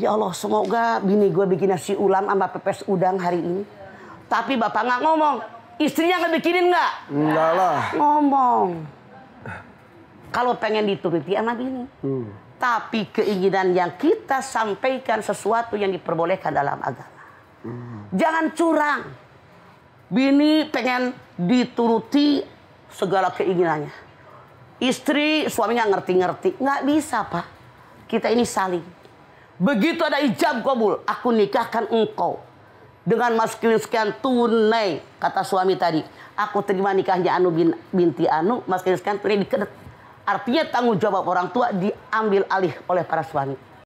Ya Allah semoga bini gue bikin nasi ulam sama pepes udang hari ini. Tapi bapak nggak ngomong. Istrinya nggak bikinin nggak? Enggak lah. Ngomong. Kalau pengen dituruti sama bini. Hmm. Tapi keinginan yang kita sampaikan sesuatu yang diperbolehkan dalam agama. Hmm. Jangan curang. Bini pengen dituruti segala keinginannya. Istri suaminya ngerti-ngerti. Nggak bisa pak. Kita ini saling Begitu ada ijab kabul, aku nikahkan engkau dengan mas kawin sekian tunai kata suami tadi aku terima nikahnya Anu bin, binti Anu mas kawin sekian tunai dikedet artinya tanggung jawab orang tua diambil alih oleh para suami